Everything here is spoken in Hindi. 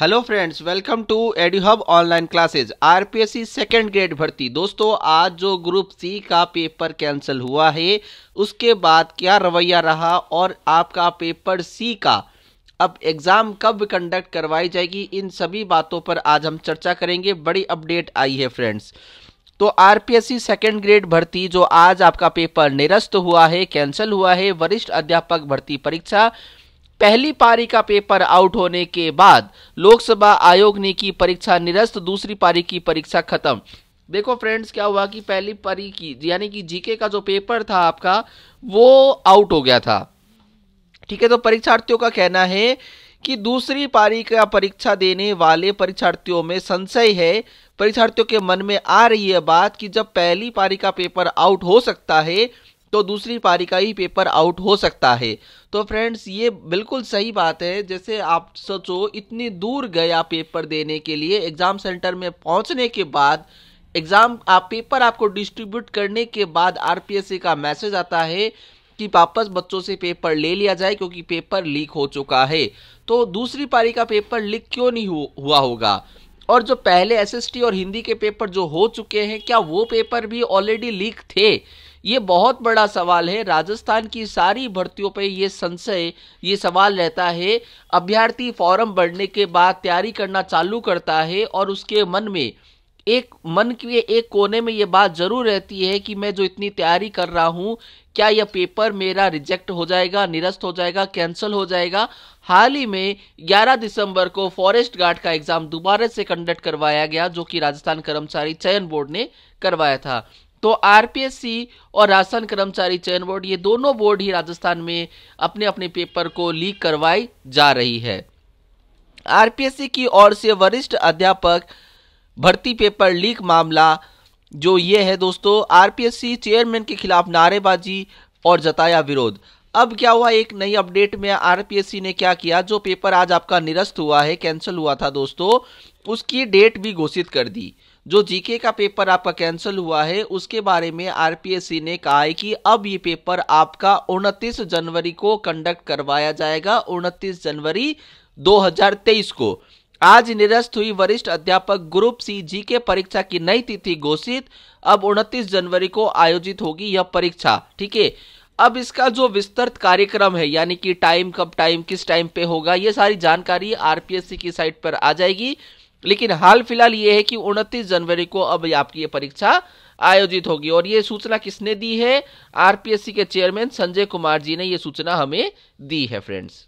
hello friends welcome to ED Hub online classes RPSC second grade भर्ती दोस्तों आज जो ग्रुप सी का पेपर कैंसिल हुआ है उसके बाद क्या रवैया रहा और आपका पेपर सी का अब एग्ज़ाम कब कंडक्ट करवाई जाएगी इन सभी बातों पर आज हम चर्चा करेंगे बड़ी अपडेट आई है फ्रेंड्स तो आरपीएससी सेकेंड ग्रेड भर्ती जो आज आपका पेपर निरस्त हुआ है कैंसिल हुआ है वरिष्ठ अध्यापक भर्ती परीक्षा पहली पारी का पेपर आउट होने के बाद लोकसभा आयोग ने की परीक्षा निरस्त दूसरी पारी की परीक्षा खत्म देखो फ्रेंड्स क्या हुआ कि पहली पारी की यानी कि जीके का जो पेपर था आपका वो आउट हो गया था ठीक है तो परीक्षार्थियों का कहना है कि दूसरी पारी का परीक्षा देने वाले परीक्षार्थियों में संशय है परीक्षार्थियों के मन में आ रही है बात कि जब पहली पारी का पेपर आउट हो सकता है तो दूसरी पारी का ही पेपर आउट हो सकता है तो फ्रेंड्स ये बिल्कुल सही बात है जैसे आप सोचो इतनी दूर गया पेपर देने के लिए एग्ज़ाम सेंटर में पहुंचने के बाद एग्ज़ाम आप पेपर आपको डिस्ट्रीब्यूट करने के बाद आर का मैसेज आता है कि वापस बच्चों से पेपर ले लिया जाए क्योंकि पेपर लीक हो चुका है तो दूसरी पारी का पेपर लीक क्यों नहीं हुआ होगा और जो पहले एसएसटी और हिंदी के पेपर जो हो चुके हैं क्या वो पेपर भी ऑलरेडी लीक थे ये बहुत बड़ा सवाल है राजस्थान की सारी भर्तियों पे ये संशय ये सवाल रहता है अभ्यर्थी फॉर्म भरने के बाद तैयारी करना चालू करता है और उसके मन में एक मन के एक कोने में ये बात जरूर रहती है कि मैं जो इतनी तैयारी कर रहा हूँ क्या यह पेपर मेरा रिजेक्ट हो जाएगा निरस्त हो जाएगा कैंसिल हो जाएगा हाल ही में 11 दिसंबर को फॉरेस्ट गार्ड का एग्जाम दोबारा से कंडक्ट करवाया गया जो कि राजस्थान कर्मचारी चयन बोर्ड ने करवाया था तो आरपीएससी और राशन कर्मचारी चयन बोर्ड ये दोनों बोर्ड ही राजस्थान में अपने अपने पेपर को लीक करवाई जा रही है आरपीएससी की ओर से वरिष्ठ अध्यापक भर्ती पेपर लीक मामला जो ये है दोस्तों आरपीएससी चेयरमैन के खिलाफ नारेबाजी और जताया विरोध अब क्या हुआ एक नई अपडेट में आरपीएससी ने क्या किया जो पेपर आज आपका निरस्त हुआ है कैंसिल हुआ था दोस्तों उसकी डेट भी घोषित कर दी जो जीके का पेपर आपका कैंसिल हुआ है उसके बारे में आरपीएससी ने कहा है कि अब ये पेपर आपका उनतीस जनवरी को कंडक्ट करवाया जाएगा उनतीस जनवरी 2023 को आज निरस्त हुई वरिष्ठ अध्यापक ग्रुप सी जी के परीक्षा की नई तिथि घोषित अब 29 जनवरी को आयोजित होगी यह परीक्षा ठीक है अब इसका जो विस्तृत कार्यक्रम है यानी कि टाइम कब टाइम किस टाइम पे होगा ये सारी जानकारी आरपीएससी की साइट पर आ जाएगी लेकिन हाल फिलहाल ये है कि 29 जनवरी को अब आपकी ये परीक्षा आयोजित होगी और ये सूचना किसने दी है आरपीएससी के चेयरमैन संजय कुमार जी ने ये सूचना हमें दी है फ्रेंड्स